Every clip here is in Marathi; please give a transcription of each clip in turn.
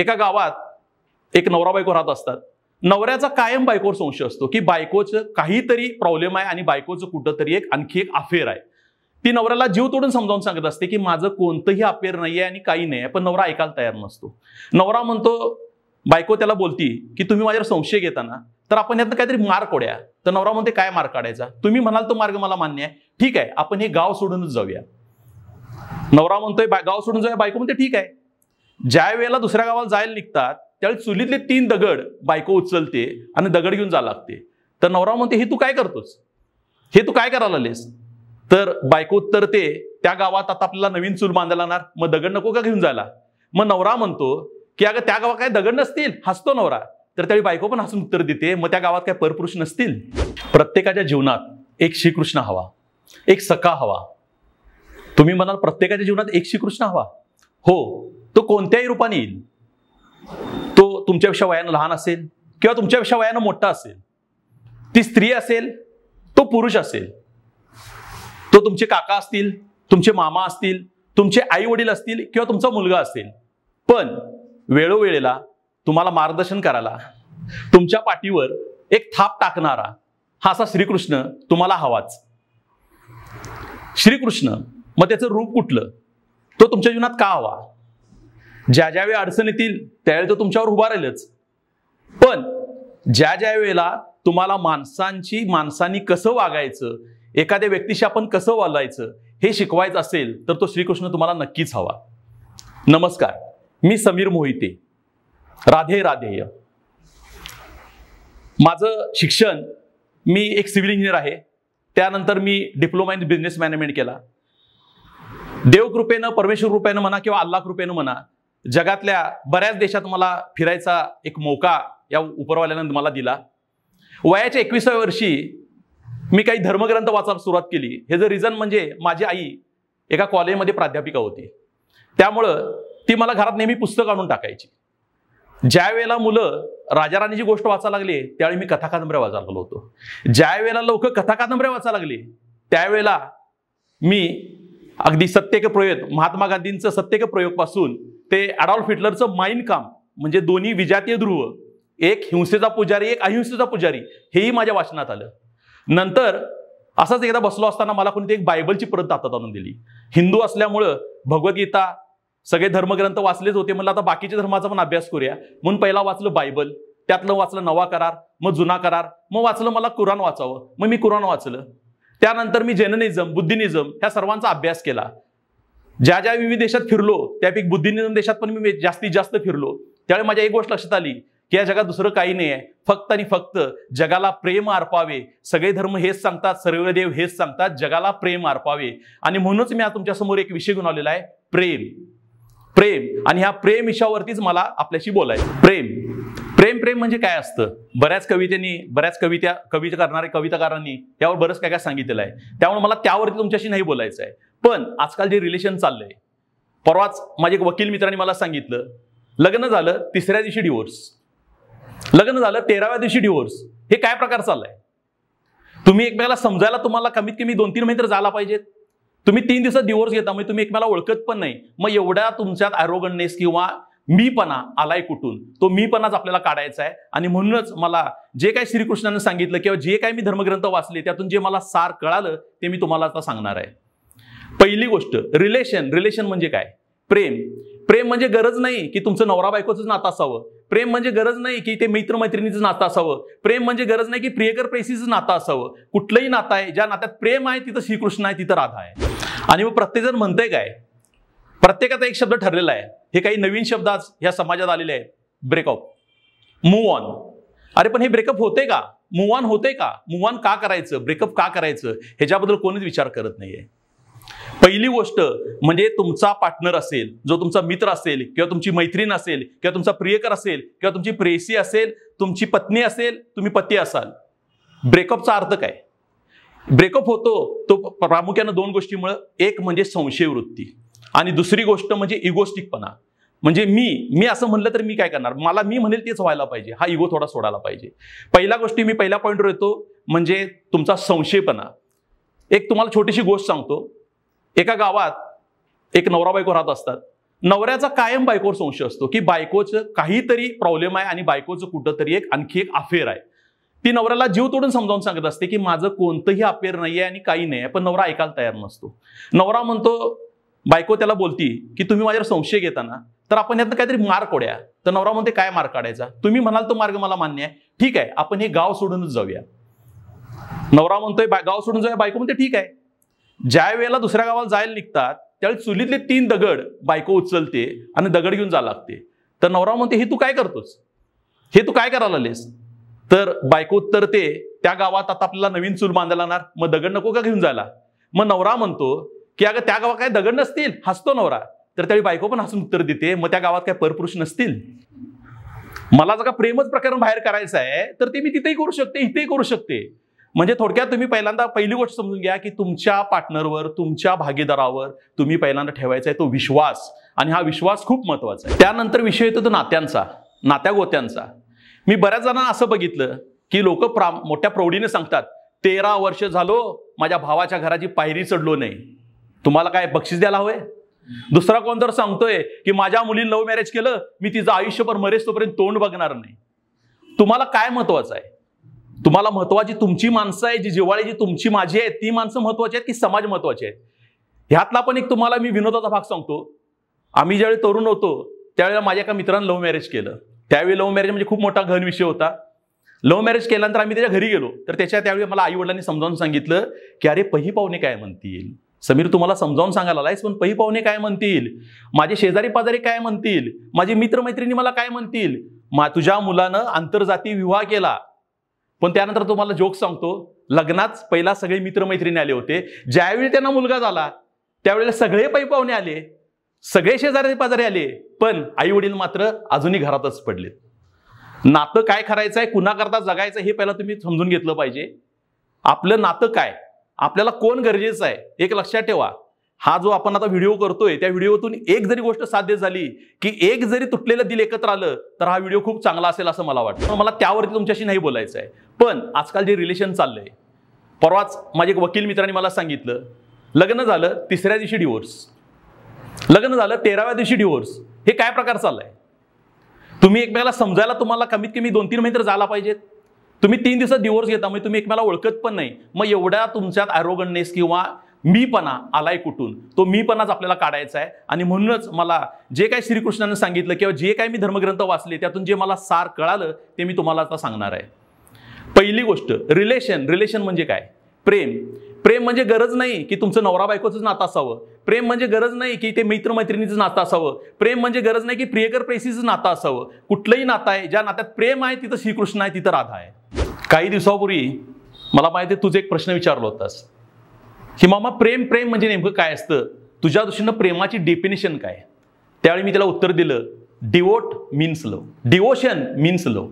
एका गावात एक नवरा बायको राहत असतात नवऱ्याचा कायम बायकोवर संशय असतो की बायकोचं काहीतरी प्रॉब्लेम आहे आणि बायकोचं कुठंतरी एक आणखी एक अफेअर आहे ती नवऱ्याला जीव तोडून समजावून सांगत असते की माझं कोणतंही अफेअर नाही आहे आणि काही नाही आहे पण नवरा ऐकायला तयार नसतो नवरा म्हणतो बायको त्याला बोलती की तुम्ही माझ्यावर संशय घेताना तर आपण यातनं काहीतरी मार कोड्या तर नवरा म्हणते काय मार काढायचा तुम्ही म्हणाल तो मार्ग मला मान्य आहे ठीक आहे आपण हे गाव सोडूनच जाऊया नवरा म्हणतोय गाव सोडून जाऊया बायको म्हणते ठीक आहे ज्या वेळेला दुसऱ्या गावाला जायला निघतात त्यावेळी चुलीतले तीन दगड बायको उचलते आणि दगड घेऊन जायला लागते तर नवरा म्हणते हे तू काय करतोस हे तू काय करायला लागलेस तर बायको उत्तरते त्या गावात आता आपल्याला नवीन चूल बांधायला लागणार मग दगड नको का घेऊन जायला मग नवरा म्हणतो की अगं त्या गावात काय दगड नसतील हसतो नवरा तर त्यावेळी बायको पण हसून उत्तर देते मग त्या गावात काय परपुरुष नसतील प्रत्येकाच्या जीवनात एक श्रीकृष्ण हवा एक सखा हवा तुम्ही म्हणाल प्रत्येकाच्या जीवनात एक श्रीकृष्ण हवा हो तो कोणत्याही रूपाने येईल तो तुमच्यापेक्षा वयानं लहान असेल किंवा तुमच्यापेक्षा वयानं मोठा असेल ती स्त्री असेल तो पुरुष असेल तो तुमचे काका असतील तुमचे मामा असतील तुमचे आई वडील असतील किंवा तुमचा मुलगा असेल पण वेळोवेळेला तुम्हाला मार्गदर्शन करायला तुमच्या पाठीवर एक थाप टाकणारा हा असा श्रीकृष्ण तुम्हाला हवाच श्रीकृष्ण मग त्याचं रूप कुठलं तो तुमच्या जीवनात का हवा ज्या ज्यावेळी अडचण येतील त्यावेळी तो तुमच्यावर उभा राहिलच पण ज्या ज्या वेळेला तुम्हाला माणसांची माणसांनी कसं वागायचं एखाद्या व्यक्तीशी आपण कसं वागायचं हे शिकवायचं असेल तर तो श्रीकृष्ण तुम्हाला नक्कीच हवा नमस्कार मी समीर मोहिते राधे राधेय माझं शिक्षण मी एक सिव्हिल इंजिनियर आहे त्यानंतर मी डिप्लोमा इन बिझनेस मॅनेजमेंट केला देवकृपेनं परमेश्वर कृपेनं म्हणा किंवा अल्ला कृपेनं म्हणा जगातल्या बऱ्याच देशात मला फिरायचा एक मौका या उपरवाल्यानं मला दिला वयाच्या एकविसाव्या वर्षी मी काही धर्मग्रंथ वाचायला सुरुवात केली हे जर रिझन म्हणजे माझी आई एका कॉलेजमध्ये प्राध्यापिका होती त्यामुळं ती मला घरात नेहमी पुस्तक आणून टाकायची ज्या वेळेला मुलं राजाराणीची गोष्ट वाचायला लागली त्यावेळी मी कथा कादंबऱ्या वाचायला लागलो होतो ज्या वेळेला लोक कथा कादंबऱ्या वाचायला लागले त्यावेळेला मी अगदी सत्य प्रयोग महात्मा गांधींचं सत्य प्रयोगपासून ते अडॉल्फ हिटलरचं माइंड काम म्हणजे दोन्ही विजातीय ध्रुव एक हिंसेचा पुजारी एक अहिंसेचा पुजारी हेही माझ्या वाचनात आलं नंतर असाच एकदा बसलो असताना मला कोणती एक बायबलची प्रत हातात आणून दिली हिंदू असल्यामुळं भगवद्गीता सगळे धर्मग्रंथ वाचलेच होते म्हणलं आता बाकीच्या धर्माचा पण अभ्यास करूया म्हणून पहिला वाचलं बायबल त्यातलं वाचलं नवा करार मग जुना करार मग वाचलं मला कुराण वाचावं मग मी कुराण वाचलं त्यानंतर मी जैननिझम बुद्धिनिझम ह्या सर्वांचा अभ्यास केला ज्या ज्या मी देशात फिरलो त्यापैकी बुद्धिनिधन देशात पण मी जास्तीत जास्त फिरलो त्यावेळी माझ्या एक गोष्ट लक्षात आली की या जगात दुसरं काही नाही आहे फक्त आणि फक्त जगाला प्रेम अर्पावे सगळे धर्म हेच सांगतात सर्व देव हेच सांगतात जगाला प्रेम अर्पावे आणि म्हणूनच मी आज तुमच्यासमोर एक विषय घेऊन आलेला आहे प्रेम प्रेम आणि ह्या प्रेम विषयावरतीच मला आपल्याशी बोलायचं प्रेम प्रेम म्हणजे काय असतं बऱ्याच कवितेनी बऱ्याच कविता कविता करणाऱ्या कविताकारांनी यावर बरंच काय काय सांगितलेलं आहे त्यामुळे मला त्यावरती तुमच्याशी नाही बोलायचं आहे पण आजकाल जे रिलेशन चाललंय परवाच माझे एक वकील मित्रांनी मला सांगितलं लग्न झालं तिसऱ्या दिवशी डिवोर्स लग्न झालं तेराव्या दिवशी डिवोर्स हे काय प्रकार चाललाय तुम्ही एकमेकाला समजायला तुम्हाला कमीत कमी दोन तीन महिने तर झाला पाहिजेत तुम्ही तीन दिवसात डिवोर्स घेता म्हणजे तुम्ही एकमेकाला ओळखत पण नाही मग एवढ्या तुमच्यात आरोगणनेस किंवा मीपणा आलाय कुठून तो मीपणाच आपल्याला काढायचा आहे आणि म्हणूनच मला जे काय श्रीकृष्णाने सांगितलं किंवा जे काय मी धर्मग्रंथ वाचले त्यातून जे मला सार कळालं ते मी तुम्हाला आता सांगणार आहे पहिली गोष्ट रिलेशन रिलेशन म्हणजे काय प्रेम प्रेम म्हणजे गरज नाही की तुमचं नवरा बायकोचंच नातं असावं प्रेम म्हणजे गरज नाही की ते मैत्रिणीचं नातं असावं प्रेम म्हणजे गरज नाही की प्रियकर प्रेसीचं नातं असावं कुठलंही नातं आहे ज्या नात्यात प्रेम आहे तिथं श्रीकृष्ण आहे तिथं राधा आहे आणि मग प्रत्येकजण म्हणतंय काय प्रत्येकाचा एक शब्द ठरलेला आहे हे काही नवीन शब्द आज ह्या समाजात आलेले आहेत ब्रेकअप मूव ऑन अरे पण हे ब्रेकअप होते का मूव ऑन होते का मूव ऑन का करायचं ब्रेकअप का करायचं ह्याच्याबद्दल कोणीच विचार करत नाहीये पहिली गोष्ट म्हणजे तुमचा पार्टनर असेल जो तुमचा मित्र असेल किंवा तुमची मैत्रीण असेल किंवा तुमचा प्रियकर असेल किंवा तुमची प्रेसी असेल तुमची पत्नी असेल तुम्ही पती असाल ब्रेकअपचा अर्थ काय ब्रेकअप होतो तो प्रामुख्यानं दोन गोष्टीमुळं एक म्हणजे संशयवृत्ती आणि दुसरी गोष्ट म्हणजे इगोस्टिकपणा म्हणजे मी मी असं म्हणलं तर मी काय करणार मला मी म्हणेल तेच व्हायला पाहिजे हा इगो थोडा सोडायला पाहिजे पहिल्या गोष्टी मी पहिल्या पॉईंटवर येतो म्हणजे तुमचा संशयपणा एक तुम्हाला छोटीशी गोष्ट सांगतो एका गावात एक नवरा बायको राहत असतात नवऱ्याचा कायम बायकोवर संशय असतो की बायकोचं काहीतरी प्रॉब्लेम आहे आणि बायकोचं कुठंतरी एक आणखी एक अफेअर आहे ती नवऱ्याला जीव तोडून समजावून सांगत असते की माझं कोणतंही अफेअर नाही आहे आणि काही नाही आहे पण नवरा ऐकायला तयार नसतो नवरा म्हणतो बायको त्याला बोलती की तुम्ही माझ्यावर संशय घेताना तर आपण यातनं काहीतरी मार कोड्या तर नवरा म्हणते काय मार काढायचा तुम्ही म्हणाल तो मार्ग मला मान्य आहे ठीक आहे आपण हे गाव सोडूनच जाऊया नवरा म्हणतोय गाव सोडून जाऊया बायको म्हणते ठीक आहे ज्या वेळेला दुसऱ्या गावाला जायला निघतात त्यावेळी चुलीतले तीन दगड बायको उचलते आणि दगड घेऊन जायला लागते तर नवरा म्हणते हे तू काय करतोस हे तू काय करायला लेस तर बायको उत्तरते त्या गावात आता आपल्याला नवीन चूल बांधायला लागणार मग दगड नको का घेऊन जायला मग नवरा म्हणतो की अगं त्या गावात काय दगड नसतील हसतो नवरा तर त्यावेळी बायको पण हसून उत्तर देते मग त्या गावात काय परपुरुष नसतील मला जर का प्रेमच प्रकरण बाहेर करायचं आहे तर ते मी तिथेही करू शकते इथेही करू शकते म्हणजे थोडक्यात तुम्ही पहिल्यांदा पहिली गोष्ट समजून घ्या की तुमच्या पार्टनरवर तुमच्या भागीदारावर तुम्ही पहिल्यांदा ठेवायचा आहे तो विश्वास आणि हा विश्वास खूप महत्वाचा आहे त्यानंतर विषय येतो तो नात्यांचा नात्या गोत्यांचा मी बऱ्याच जणांना असं बघितलं की लोक प्रा मोठ्या प्रौढीने सांगतात तेरा वर्ष झालो माझ्या भावाच्या घराची पायरी चढलो नाही तुम्हाला काय बक्षीस द्यायला हवंय दुसरा कोण तर सांगतोय की माझ्या मुलीने लव्ह मॅरेज केलं मी तिचं आयुष्यभर मरेच तोपर्यंत तोंड बघणार नाही तुम्हाला काय महत्वाचं आहे तुम्हाला महत्वाची तुमची माणसं आहे जी जिवाळी जी तुमची माझी आहे ती माणसं महत्वाची आहेत की समाज महत्वाचे आहेत ह्यातला पण एक तुम्हाला मी विनोदाचा भाग सांगतो आम्ही ज्यावेळी तरुण होतो त्यावेळेला माझ्या एका मित्रानं लव्ह मॅरेज केलं त्यावेळी लव्ह मॅरेज म्हणजे खूप मोठा घन विषय होता लव्ह मॅरेज केल्यानंतर आम्ही त्याच्या घरी गेलो तर त्याच्या त्यावेळी मला आई वडिलांनी समजावून सांगितलं की अरे पही पाहुणे काय म्हणतील समीर तुम्हाला समजावून सांगायला आलायस पण पही पाहुणे काय म्हणतील माझे शेजारी पाजारी काय म्हणतील माझे मित्रमैत्रिणी मला काय म्हणतील मा तुझ्या मुलानं आंतरजातीय विवाह केला पण त्यानंतर तुम्हाला जोक सांगतो लग्नात पहिला सगळे मित्रमैत्रिणी आले होते ज्यावेळी त्यांना मुलगा झाला त्यावेळेला सगळे पै पाहुणे आले सगळे शेजारी पाजारी आले पण आई वडील मात्र अजूनही घरातच पडलेत नातं काय करायचं आहे कुणाकरता जगायचं हे पहिला तुम्ही समजून घेतलं पाहिजे आपलं नातं काय आपल्याला कोण गरजेचं आहे एक लक्षात ठेवा हा जो आपण आता व्हिडिओ करतोय त्या व्हिडिओतून एक जरी गोष्ट साध्य झाली की एक जरी तुटलेलं दिल एकत्र आलं तर हा व्हिडिओ खूप चांगला असेल असं मला वाटतं मला त्यावरती तुमच्याशी नाही बोलायचं आहे पण आजकाल जे रिलेशन चाललंय परवाच माझे एक वकील मित्रांनी मला सांगितलं लग्न झालं तिसऱ्या दिवशी डिवोर्स लग्न झालं तेराव्या दिवशी डिवोर्स हे काय प्रकार चाललाय तुम्ही एकमेकाला समजायला तुम्हाला कमीत कमी दोन तीन महिने तर झाला पाहिजेत तुम्ही तीन दिवसात डिवोर्स घेता म्हणजे तुम्ही मला ओळखत पण नाही मग एवढ्या तुमच्यात आरोगणनेस किंवा मीपणा आलाय कुठून तो मीपणाच आपल्याला काढायचा आहे आणि म्हणूनच मला जे काही श्रीकृष्णाने सांगितलं किंवा जे काही मी धर्मग्रंथ वाचले त्यातून जे मला सार कळालं ते मी तुम्हाला आता सांगणार आहे पहिली गोष्ट रिलेशन रिलेशन म्हणजे काय प्रेम प्रेम म्हणजे गरज नाही की तुमचं नवरा बायकोचं नातं असावं प्रेम म्हणजे गरज नाही की ते मित्रमैत्रिणीचं नातं असावं प्रेम म्हणजे गरज नाही की प्रियकर प्रेसीचं नातं असावं कुठलंही नातं आहे ज्या नात्यात प्रेम आहे तिथं श्रीकृष्ण आहे तिथं राधा आहे काही दिवसापूर्वी मला माहिती आहे तुझे एक प्रश्न विचारला होतास की मामा प्रेम प्रेम म्हणजे नेमकं काय असतं तुझ्या दृष्टीनं प्रेमाची डेफिनेशन काय त्यावेळी मी त्याला उत्तर दिलं devote means love devotion means love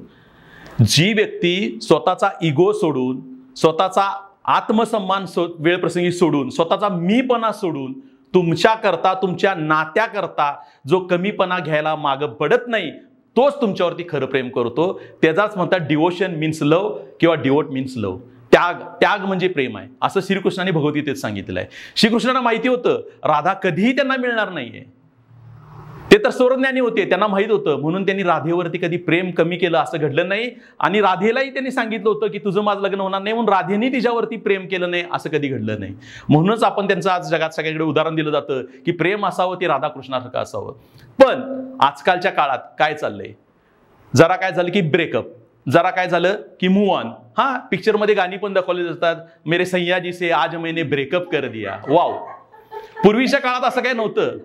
जी व्यक्ती स्वतःचा इगो सोडून स्वतःचा आत्मसन्मान सो वेळप्रसंगी सोडून स्वतःचा मीपणा सोडून तुमच्याकरता तुमच्या नात्याकरता जो कमीपणा घ्यायला मागं पडत नाही तोच तुमच्यावरती खरं प्रेम करतो त्याचाच म्हणतात डिवोशन मीन्स लव किंवा डिवोट मीन्स लव त्याग त्याग म्हणजे प्रेम आहे असं श्रीकृष्णाने भगवद्गीतेत सांगितलं आहे श्रीकृष्णांना माहिती होतं राधा कधीही त्यांना मिळणार नाहीये ते तर स्वरज्ञानी होते त्यांना माहीत होतं म्हणून त्यांनी राधेवरती कधी प्रेम कमी केलं असं घडलं नाही आणि राधेलाही त्यांनी सांगितलं होतं की तुझं माझं लग्न होणार नाही म्हणून राधेने तिच्यावरती प्रेम केलं नाही असं कधी घडलं नाही म्हणूनच आपण त्यांचं आज जगात सगळ्याकडे उदाहरण दिलं जातं की प्रेम असावं ते राधाकृष्णासारखं असावं पण आजकालच्या काळात काय चाललंय जरा काय झालं की ब्रेकअप जरा काय झालं की मूव ऑन हा पिक्चरमध्ये गाणी पण दाखवली जातात मेरे सह्याजी से आज महिने ब्रेकअप कर दिया वाव पूर्वीच्या काळात असं काय नव्हतं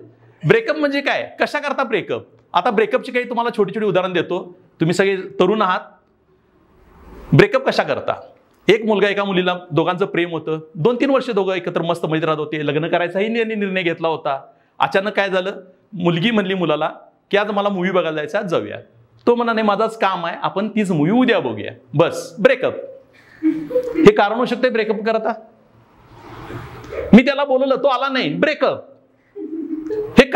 ब्रेकअप म्हणजे काय कशा करता ब्रेकअप आता ब्रेकअपची काही तुम्हाला छोटी छोटी उदाहरण देतो तुम्ही सगळे तरुण आहात ब्रेकअप कशा करता एक मुलगा एका मुलीला दोघांचं प्रेम होतं दोन तीन वर्ष दोघं एकत्र मस्त मजेत राहत होते लग्न करायचाही निर्णय घेतला होता अचानक काय झालं मुलगी म्हणली मुलाला की आज मला मूवी बघायला जायचं आज जाऊया तो म्हणा नाही माझाच काम आहे आपण तीच मूवी उद्या बघूया बस ब्रेकअप हे कारण होऊ शकते ब्रेकअप करता मी त्याला बोलवलं तो आला नाही ब्रेकअप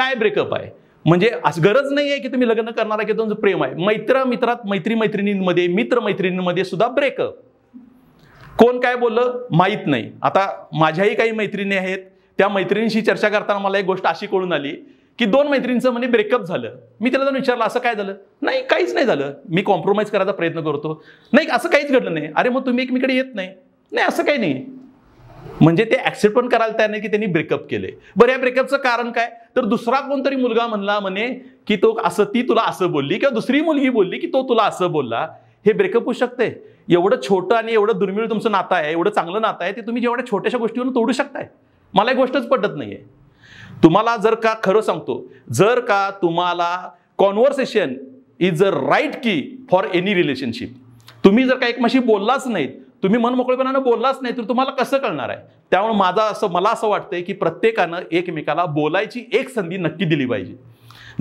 काय ब्रेकअप आहे म्हणजे असं गरज नाही आहे की तुम्ही लग्न करणार आहे की तुमचं प्रेम आहे मैत्र मित्रात मैत्री मैत्रिणींमध्ये मित्र मैत्रिणींमध्ये सुद्धा ब्रेकअप कोण काय बोललं माहीत नाही आता माझ्याही काही मैत्रिणी आहेत त्या मैत्रिणीशी चर्चा करताना मला एक गोष्ट अशी कळून आली की दोन मैत्रिणींचं म्हणजे ब्रेकअप झालं मी त्याला जाऊन विचारलं असं काय झालं नाही काहीच नाही झालं मी कॉम्प्रोमाइज करायचा प्रयत्न करतो नाही असं काहीच घडलं नाही अरे मग तुम्ही एकमेकडे येत नाही नाही असं काही नाही म्हणजे ते ऍक्सेप्ट पण करायला तयार नाही की त्यांनी ब्रेकअप केले बरं या ब्रेकअपचं कारण काय तर दुसरा कोणतरी मुलगा म्हणला म्हणे की तो असं ती तुला असं बोलली किंवा दुसरी मुलगी बोलली की तो तुला असं बोलला हे ब्रेकअप होऊ शकते एवढं छोटं आणि एवढं दुर्मिळ तुमचं नातं आहे एवढं चांगलं नातं आहे ते तुम्ही जेवढ्या छोट्याशा गोष्टीवरून तोडू शकताय मला एक गोष्टच पटत नाही आहे तुम्हाला जर का खरं सांगतो जर का तुम्हाला conversation is a right key for any relationship तुम्ही जर का एकमाशी बोललाच नाहीत तुम्ही मोकळेपणानं बोललाच नाही तर तुम्हाला कसं कळणार आहे त्यामुळे माझा असं मला असं वाटतंय की प्रत्येकानं एकमेकाला बोलायची एक संधी नक्की दिली पाहिजे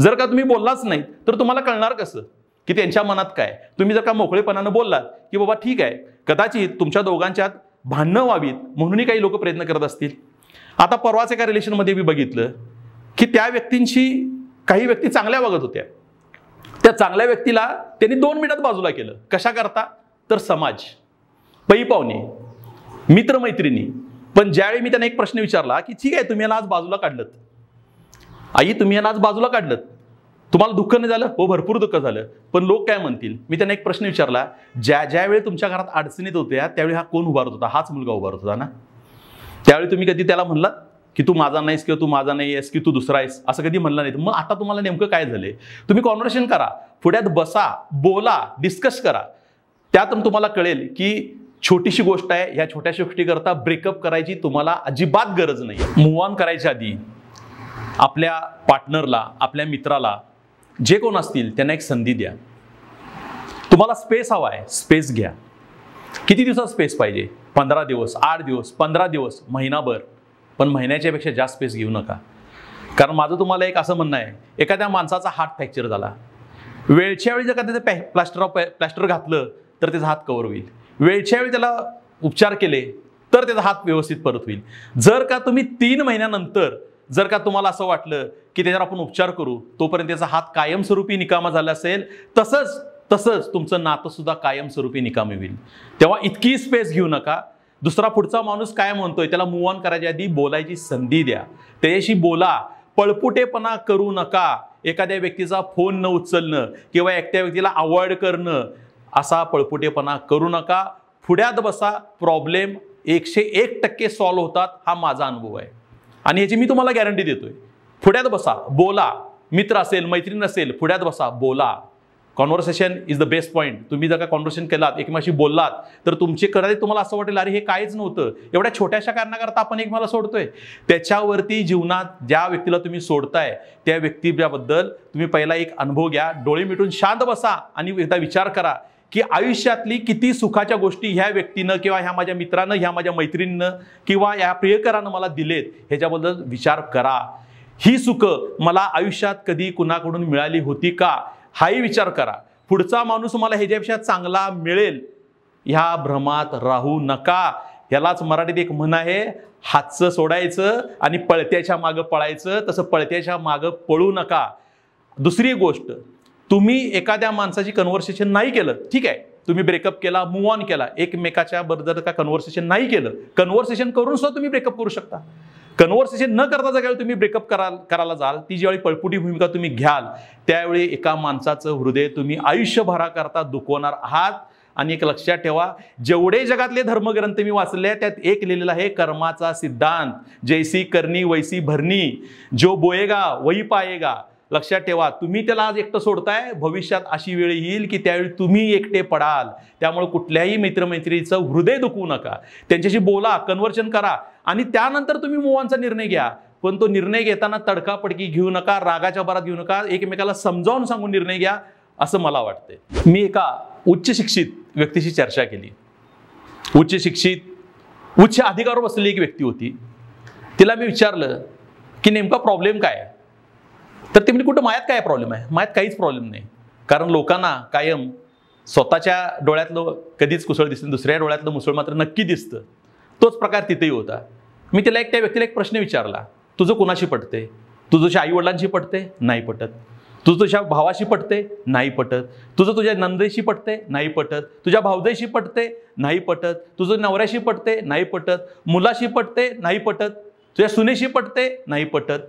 जर का तुम्ही बोललाच नाही तर तुम्हाला कळणार कसं की त्यांच्या मनात काय तुम्ही जर का मोकळेपणानं बोललात की बाबा ठीक आहे कदाचित तुमच्या दोघांच्यात भांडणं व्हावीत म्हणूनही काही लोक प्रयत्न करत असतील आता परवाच एका रिलेशनमध्ये मी बघितलं की त्या व्यक्तींशी काही व्यक्ती चांगल्या वागत होत्या त्या चांगल्या व्यक्तीला त्यांनी दोन मिनिटात बाजूला केलं कशा करता तर समाज पै पाहुणे मित्रमैत्रिणी पण ज्यावेळी मी त्यांना एक प्रश्न विचारला की ठीक आहे तुम्ही यांना आज बाजूला काढलं आई तुम्ही यांना आज बाजूला काढलं तुम्हाला दुःख नाही झालं हो भरपूर दुःख झालं पण लोक काय म्हणतील मी त्यांना एक प्रश्न विचारला ज्या ज्यावेळी तुमच्या घरात अडचणीत होत्या त्यावेळी हा कोण उभारत होता हाच मुलगा उभारत होता ना त्यावेळी तुम्ही कधी त्याला म्हणलात की तू माझा नाहीस किंवा तू माझा नाही आहेस की तू दुसरा आहेस असं कधी म्हणलं नाही मग आता तुम्हाला नेमकं काय झालंय तुम्ही कॉन्व्हर्सेशन करा पुढ्यात बसा बोला डिस्कस करा त्यातून तुम्हाला कळेल की छोटीशी गोष्ट आहे ह्या छोट्याशा गोष्टीकरता ब्रेकअप करायची तुम्हाला अजिबात गरज नाही मूव ऑन करायच्या आधी आपल्या पार्टनरला आपल्या मित्राला जे कोण असतील त्यांना एक संधी द्या तुम्हाला स्पेस हवा आहे स्पेस घ्या किती दिवसात स्पेस पाहिजे पंधरा दिवस आठ दिवस पंधरा दिवस महिनाभर पण महिन्याच्यापेक्षा जास्त स्पेस घेऊ नका कारण माझं तुम्हाला एक असं म्हणणं आहे एखाद्या माणसाचा हात फ्रॅक्चर झाला वेळच्या वेळी जर का त्याचं प्लॅस्टर ऑफ प्लॅस्टर घातलं तर त्याचा हात कवर होईल वेळच्या वेळी त्याला उपचार केले तर त्याचा हात व्यवस्थित परत होईल जर का तुम्ही तीन महिन्यानंतर जर का तुम्हाला असं वाटलं की त्याच्यावर आपण उपचार करू तोपर्यंत त्याचा हात कायमस्वरूपी निकामा झाला असेल तसंच तसंच तुमचं नातंसुद्धा कायमस्वरूपी निकामी होईल तेव्हा इतकी स्पेस घेऊ नका दुसरा पुढचा माणूस काय म्हणतोय त्याला मूव ऑन करायच्या आधी बोलायची संधी द्या त्याच्याशी बोला पळपुटेपणा करू नका एखाद्या व्यक्तीचा फोन न उचलणं किंवा एकट्या व्यक्तीला अवॉइड करणं असा पळपुटेपणा करू नका फुड्यात बसा प्रॉब्लेम एकशे एक टक्के सॉल्व्ह होतात हा माझा अनुभव आहे आणि याची मी तुम्हाला गॅरंटी देतोय फुड्यात बसा बोला मित्र असेल मैत्रीण असेल फुड्यात बसा बोला conversation is the best point तुम्ही जर का कॉन्व्हर्सेशन केलात एकमेकाशी बोललात तर तुमचे कदाचित तुम्हाला असं वाटेल अरे हे काहीच नव्हतं एवढ्या छोट्याशा कारणाकरता आपण एक मला सोडतोय त्याच्यावरती जीवनात ज्या व्यक्तीला तुम्ही सोडताय त्या व्यक्तीच्याबद्दल तुम्ही पहिला एक अनुभव घ्या डोळे मिटून शांत बसा आणि एकदा विचार करा की आयुष्यातली किती सुखाच्या गोष्टी ह्या व्यक्तीनं किंवा ह्या माझ्या मित्रानं ह्या माझ्या मैत्रिणीनं किंवा या प्रियकरानं मला दिलेत ह्याच्याबद्दल विचार करा ही सुखं मला आयुष्यात कधी कुणाकडून मिळाली होती का हाही विचार करा पुढचा माणूस मला ह्याच्यापेक्षा चांगला मिळेल ह्या भ्रमात राहू नका यालाच मराठीत एक म्हण आहे हातचं सोडायचं आणि पळत्याच्या मागं पळायचं तसं पळत्याच्या मागं पळू नका दुसरी गोष्ट तुम्ही एखाद्या माणसाची कन्व्हर्सेशन नाही केलं ठीक आहे तुम्ही ब्रेकअप केला मूव ऑन केला एकमेकाच्या बरोबर का कन्व्हर्सेशन नाही केलं कन्व्हर्सेशन करून सुद्धा तुम्ही ब्रेकअप करू शकता कन्व्हर्सेशन न करता जर तुम्ही ब्रेकअप कराल करायला जाल ती ज्यावेळी पळपुटी भूमिका तुम्ही घ्याल त्यावेळी एका माणसाचं हृदय तुम्ही आयुष्यभराकरता दुखवणार आहात आणि एक लक्षात ठेवा जेवढे जगातले धर्मग्रंथ मी वाचले त्यात एक लिहिलेला आहे कर्माचा सिद्धांत जैसी करणी वैसी भरणी जो बोएगा वही पायेगा लक्षात ठेवा तुम्ही त्याला आज एकटं सोडताय भविष्यात अशी वेळ येईल की त्यावेळी तुम्ही एकटे पडाल त्यामुळे कुठल्याही मित्रमैत्रीचं हृदय दुखवू नका त्यांच्याशी बोला कन्वर्शन करा आणि त्यानंतर तुम्ही मुवांचा निर्णय घ्या पण तो निर्णय घेताना तडकापडकी घेऊ नका रागाच्या भरात घेऊ नका एकमेकाला समजावून सांगून निर्णय घ्या असं मला वाटतंय मी एका उच्च शिक्षित व्यक्तीशी चर्चा केली उच्च शिक्षित उच्च अधिकार बसलेली एक व्यक्ती होती तिला मी विचारलं की नेमका प्रॉब्लेम काय आहे तर ते म्हणजे कुठं मायात काय प्रॉब्लेम आहे मायात काहीच प्रॉब्लेम नाही कारण लोकांना कायम स्वतःच्या डोळ्यातलं कधीच कुसळ दिसतं दुसऱ्या डोळ्यातलं मुसळ मात्र नक्की दिसतं तोच प्रकार तिथेही होता मी त्याला एक त्या व्यक्तीला एक प्रश्न विचारला तुझं कोणाशी पटते तुझं तुझ्या आईवडिलांशी पटते नाही पटत तुझं तुझ्या भावाशी पटते नाही पटत तुझं तुझ्या नंदेशी पटते नाही पटत तुझ्या भावदेशी पटते नाही पटत तुझं नवऱ्याशी पटते नाही पटत मुलाशी पटते नाही पटत तुझ्या सुनेशी पटते नाही पटत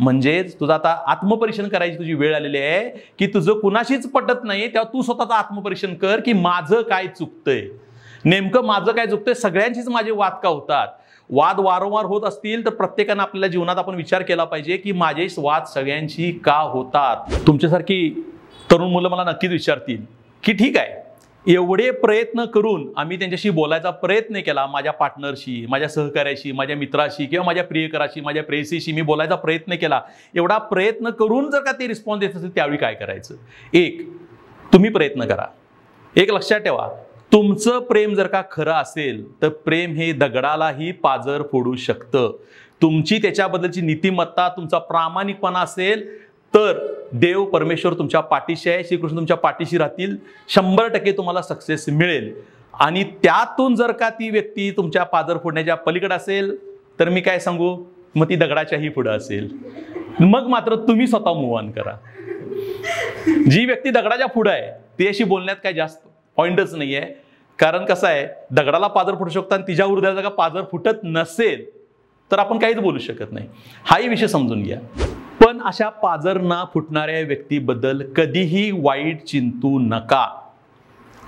म्हणजेच तुझं आता आत्मपरीक्षण करायची तुझी वेळ आलेली आहे की तुझं कुणाशीच पटत नाही तेव्हा तू स्वतःचं आत्मपरीक्षण कर की माझं काय चुकतंय नेमकं माझं काय चुकतंय सगळ्यांशीच माझे वाद का होतात वाद वारंवार होत असतील तर प्रत्येकानं आपल्या जीवनात आपण विचार केला पाहिजे की माझे वाद सगळ्यांशी का होतात तुमच्यासारखी तरुण मुलं मला नक्कीच विचारतील की ठीक आहे एवढे प्रयत्न करून आम्ही त्यांच्याशी बोलायचा प्रयत्न केला माझ्या पार्टनरशी माझ्या सहकार्याशी माझ्या मित्राशी किंवा माझ्या प्रियकराशी माझ्या प्रेयसीशी मी बोलायचा प्रयत्न केला एवढा प्रयत्न करून जर का ते रिस्पॉन्स देत असेल त्यावेळी काय करायचं एक तुम्ही प्रयत्न करा एक लक्षात ठेवा तुमचं प्रेम जर का खरं असेल तर प्रेम हे दगडालाही पाजर फोडू शकतं तुमची त्याच्याबद्दलची नीतिमत्ता तुमचा प्रामाणिकपणा असेल तर देव परमेश्वर तुमच्या पाठीशी आहे श्रीकृष्ण तुमच्या पाठीशी राहतील शंभर टक्के तुम्हाला सक्सेस मिळेल आणि त्यातून जर का ती व्यक्ती तुमच्या पादर फोडण्याच्या पलीकडे असेल तर मी काय सांगू मग ती दगडाच्याही पुढं असेल मग मात्र तुम्ही स्वतः मूव ऑन करा जी व्यक्ती दगडाच्या पुढं आहे ती अशी बोलण्यात काय जास्त पॉइंटच नाही आहे कारण कसं आहे दगडाला पादर फुटू शकतो आणि तिच्या हृदयाचा का पादर फुटत नसेल तर आपण काहीच बोलू शकत नाही हाही विषय समजून घ्या अशा पाजरना फुटणाऱ्या व्यक्तीबद्दल कधीही वाईट चिंतू नका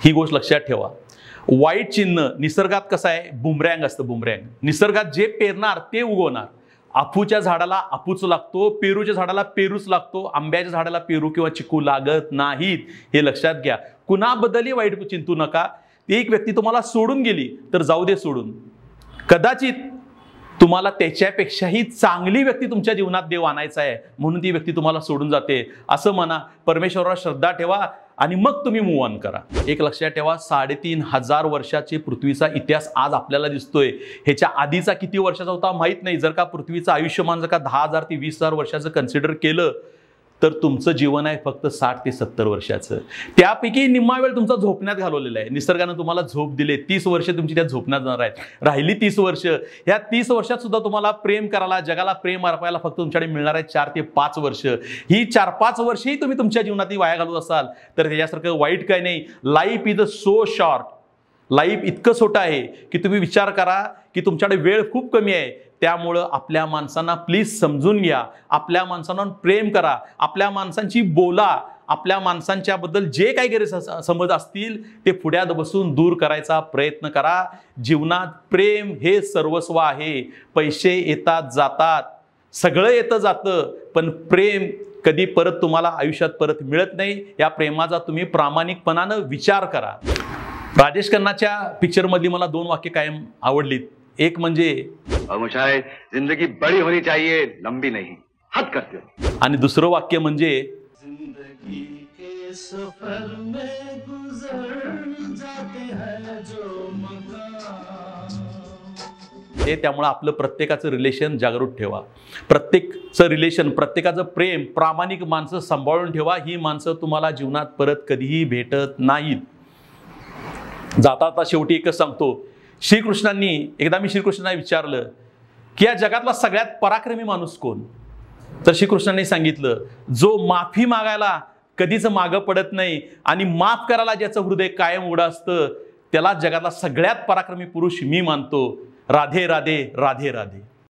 ही गोष्ट लक्षात ठेवा वाईट चिन्ह निसर्गात कसं आहे बुमरँग असतं बुमरँग निसर्गात जे पेरणार ते उगवणार आपूच्या झाडाला आपूच लागतो पेरूच्या झाडाला पेरूच लागतो आंब्याच्या झाडाला पेरू किंवा चिकू लागत नाहीत हे लक्षात घ्या कुणाबद्दलही वाईट चिंतू नका ती एक व्यक्ती तुम्हाला सोडून गेली तर जाऊ दे सोडून कदाचित तुम्हाला त्याच्यापेक्षाही चांगली व्यक्ती तुमच्या जीवनात देव आणायचा आहे म्हणून ती व्यक्ती तुम्हाला सोडून जाते असं म्हणा परमेश्वरावर श्रद्धा ठेवा आणि मग तुम्ही मूव ऑन करा एक लक्षात ठेवा साडेतीन हजार वर्षाचे पृथ्वीचा इतिहास आज आपल्याला दिसतोय ह्याच्या आधीचा किती वर्षाचा होता माहीत नाही जर का पृथ्वीचं आयुष्यमान जर का दहा हजार ते वीस हजार वर्षाचं कन्सिडर केलं तर तुमचं जीवन आहे फक्त साठ ते सत्तर वर्षाचं त्यापैकी निम्मा वेळ तुमचा झोपण्यात घालवलेला आहे निसर्गानं तुम्हाला झोप दिले तीस वर्ष तुमची त्या झोपण्यात जाणार आहेत राहिली तीस वर्ष ह्या तीस वर्षात सुद्धा तुम्हाला प्रेम करायला जगाला प्रेम अर्पायला फक्त तुमच्याकडे मिळणार आहे चार ते पाच वर्ष ही चार पाच वर्षही तुम्ही तुमच्या जीवनातही वाया घालवत असाल तर त्याच्यासारखं वाईट काय नाही life is a so short life इतकं सोटं आहे की तुम्ही विचार करा की तुमच्याकडे वेळ खूप कमी आहे त्यामुळं आपल्या माणसांना प्लीज समजून घ्या आपल्या माणसांना प्रेम करा आपल्या माणसांची बोला आपल्या माणसांच्याबद्दल जे काही समज असतील ते पुढ्यात बसून दूर करायचा प्रयत्न करा जीवनात प्रेम हे सर्वस्व आहे पैसे येतात जातात सगळं येतं जातं पण प्रेम कधी परत तुम्हाला आयुष्यात परत मिळत नाही या प्रेमाचा तुम्ही प्रामाणिकपणानं विचार करा राजेश खन्नाच्या पिक्चरमधली मला दोन वाक्य कायम आवडलीत एक म्हणजे और मुशाय जिंदगी बड़ी होनी चाहिए लंबी नहीं हद करते हो। आणि दुसरं वाक्य म्हणजे हे त्यामुळं आपलं प्रत्येकाचं रिलेशन जागृत ठेवा प्रत्येकचं रिलेशन प्रत्येकाचं प्रेम प्रामाणिक माणसं सांभाळून ठेवा ही माणसं तुम्हाला जीवनात परत कधीही भेटत नाहीत जाता आता शेवटी एकच सांगतो श्रीकृष्णांनी एकदा मी श्रीकृष्णांना विचारलं की या जगातला सगळ्यात पराक्रमी माणूस कोण तर श्रीकृष्णांनी सांगितलं जो माफी मागायला कधीच मागं पडत नाही आणि माफ करायला ज्याचं हृदय कायम उघडं असतं त्याला जगातला सगळ्यात पराक्रमी पुरुष मी मानतो राधे राधे राधे राधे